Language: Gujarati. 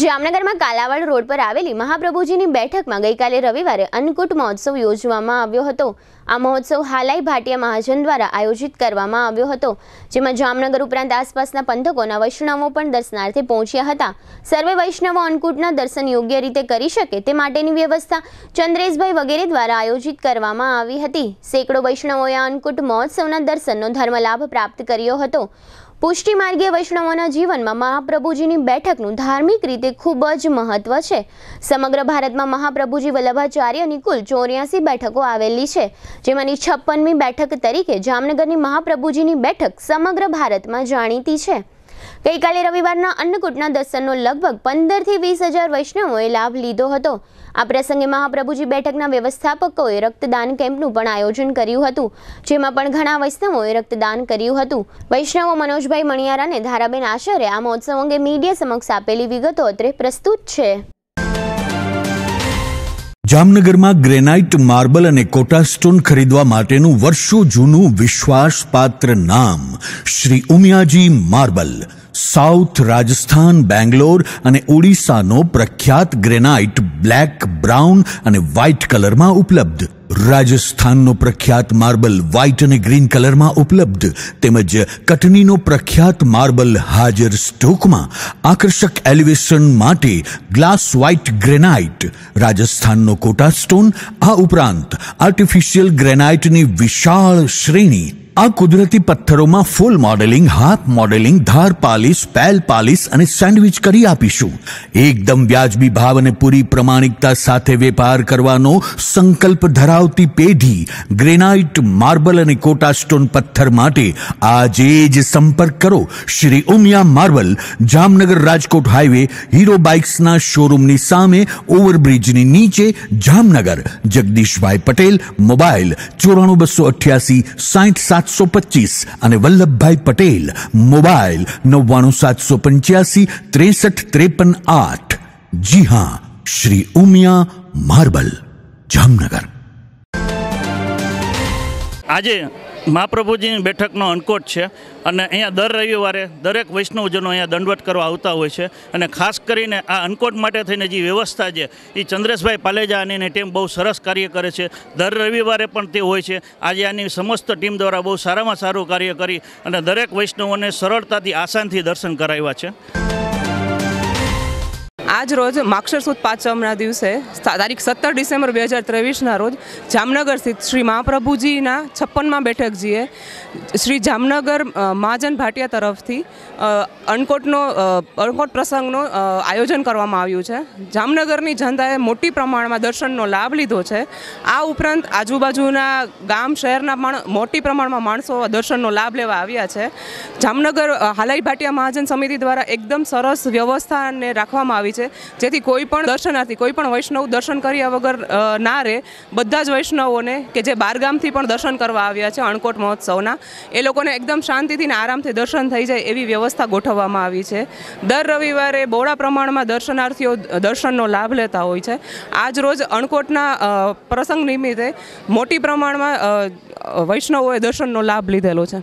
જામનગરમાં કાલાવાડ રોડ પર આવેલી મહાપ્રભુજીની બેઠકમાં ગઈકાલે રવિવારે અન્નકૂટ મહોત્સવ યોજવામાં આવ્યો હતો આ મહોત્સવ હાલાઈ ભાટિયા મહાજન દ્વારા આયોજિત કરવામાં આવ્યો હતો જેમાં જામનગર ઉપરાંત આસપાસના પંથકોના વૈષ્ણવો પણ દર્શનાર્થે પહોંચ્યા હતા સર્વે વૈષ્ણવો અન્નકૂટના દર્શન યોગ્ય રીતે કરી શકે તે માટેની વ્યવસ્થા ચંદ્રેશભાઈ વગેરે દ્વારા આયોજિત કરવામાં આવી હતી સેંકડો વૈષ્ણવોએ અન્નકૂટ મહોત્સવના દર્શનનો ધર્મલાભ પ્રાપ્ત કર્યો હતો પુષ્ટિ માર્ગીય વૈષ્ણવોના જીવનમાં મહાપ્રભુજીની બેઠકનું ધાર્મિક રીતે ખૂબ જ મહત્વ છે સમગ્ર ભારતમાં મહાપ્રભુજી વલ્લભાચાર્યની કુલ ચોર્યાસી બેઠકો આવેલી છે જેમાંની છપ્પનમી બેઠક તરીકે જામનગરની મહાપ્રભુજીની બેઠક સમગ્ર ભારતમાં જાણીતી છે ગઈકાલે રવિવારના અન્નકૂટના દર્શનનો લગભગ પંદરથી વીસ હજાર વૈષ્ણવોએ લાભ લીધો હતો આ પ્રસંગે મહાપ્રભુજી બેઠકના વ્યવસ્થાપકોએ રક્તદાન કેમ્પનું પણ આયોજન કર્યું હતું જેમાં પણ ઘણા વૈષ્ણવોએ રક્તદાન કર્યું હતું વૈષ્ણવો મનોજભાઈ મણિયાર અને ધારાબેન આશરે આ મહોત્સવ અંગે મીડિયા સમક્ષ આપેલી વિગતો અત્રે પ્રસ્તુત છે જામનગરમાં ગ્રેનાઇટ માર્બલ અને કોટા સ્ટોન ખરીદવા માટેનું વર્ષો જૂનું વિશ્વાસપાત્ર નામ શ્રી ઉમિયાજી માર્બલ સાઉથ રાજસ્થાન બેંગ્લોર અને ઓડિશાનો પ્રખ્યાત ગ્રેનાઇટ બ્લેક બ્રાઉન અને વ્હાઇટ કલરમાં ઉપલબ્ધ રાજસ્થાનનો પ્રખ્યાત માર્બલ વ્હાઇટ અને ગ્રીન કલરમાં ઉપલબ્ધ તેમજ કટનીનો પ્રખ્યાત માર્બલ હાજર સ્ટોકમાં આકર્ષક એલિવેશન માટે ગ્લાસ વ્હાઇટ ગ્રેનાઇટ રાજસ્થાનનો કોટા સ્ટોન આ ઉપરાંત આર્ટિફિશિયલ ગ્રેનાઇટની વિશાળ શ્રેણી આ કુદરતી પથ્થરોમાં ફૂલ મોડેલિંગ હાફ મોડેલિંગ ધાર પાલિશ પેલ પાલિશ અને સેન્ડવિચ કરી આપીશું એકદમ વ્યાજબી ભાવ અને પૂરી પ્રમાણિકતા સાથે વેપાર કરવાનો સંકલ્પ ધરાવતી પેઢી ગ્રેનાઇટ માર્બલ અને કોટા પથ્થર માટે આજે જ સંપર્ક કરો Shri Umiya marble Jamnagar Rajkot highway Hero બાઇક્સના શોરૂમની સામે ઓવરબ્રિજની નીચે જામનગર જગદીશભાઈ પટેલ મોબાઈલ ચોરાણું બસો અઠ્યાસી સાઠ સાત સાતસો પચીસ અને વલ્લભભાઈ પટેલ મોબાઈલ નવ્વાણું સાતસો પંચ્યાસી ત્રેસઠ ત્રેપન આઠ જી હા શ્રી ઉમિયા માર્બલ જામનગર આજે મહાપ્રભુજીની બેઠકનો અનકોટ છે અને અહીંયા દર રવિવારે દરેક વૈષ્ણવજનો અહીંયા દંડવટ કરવા આવતા હોય છે અને ખાસ કરીને આ અનકોટ માટે થઈને જે વ્યવસ્થા છે એ ચંદ્રેશભાઈ પાલેજા ટીમ બહુ સરસ કાર્ય કરે છે દર રવિવારે પણ તે હોય છે આજે આની સમસ્ત ટીમ દ્વારા બહુ સારામાં સારું કાર્ય કરી અને દરેક વૈષ્ણવોને સરળતાથી આસાનથી દર્શન કરાવ્યા છે આજ રોજ માક્ષર પાંચમના દિવસે તારીખ સત્તર ડિસેમ્બર બે હજાર ત્રેવીસના રોજ જામનગર સ્થિત શ્રી મહાપ્રભુજીના છપ્પનમાં બેઠકજીએ શ્રી જામનગર મહાજન ભાટિયા તરફથી અણકોટનો અણકોટ પ્રસંગનો આયોજન કરવામાં આવ્યું છે જામનગરની જનતાએ મોટી પ્રમાણમાં દર્શનનો લાભ લીધો છે આ ઉપરાંત આજુબાજુના ગામ શહેરના પણ મોટી પ્રમાણમાં માણસો દર્શનનો લાભ લેવા આવ્યા છે જામનગર હાલાઈ ભાટિયા મહાજન સમિતિ દ્વારા એકદમ સરસ વ્યવસ્થાને રાખવામાં આવી છે છે જેથી કોઈ પણ દર્શનાર્થી કોઈ પણ વૈષ્ણવ દર્શન કર્યા વગર ના રહે બધા જ વૈષ્ણવોને કે જે બારગામથી પણ દર્શન કરવા આવ્યા છે અણકોટ મહોત્સવના એ લોકોને એકદમ શાંતિથી ને આરામથી દર્શન થઈ જાય એવી વ્યવસ્થા ગોઠવવામાં આવી છે દર રવિવારે બહોળા પ્રમાણમાં દર્શનાર્થીઓ દર્શનનો લાભ લેતા હોય છે આજ રોજ અણકોટના પ્રસંગ નિમિત્તે મોટી પ્રમાણમાં વૈષ્ણવોએ દર્શનનો લાભ લીધેલો છે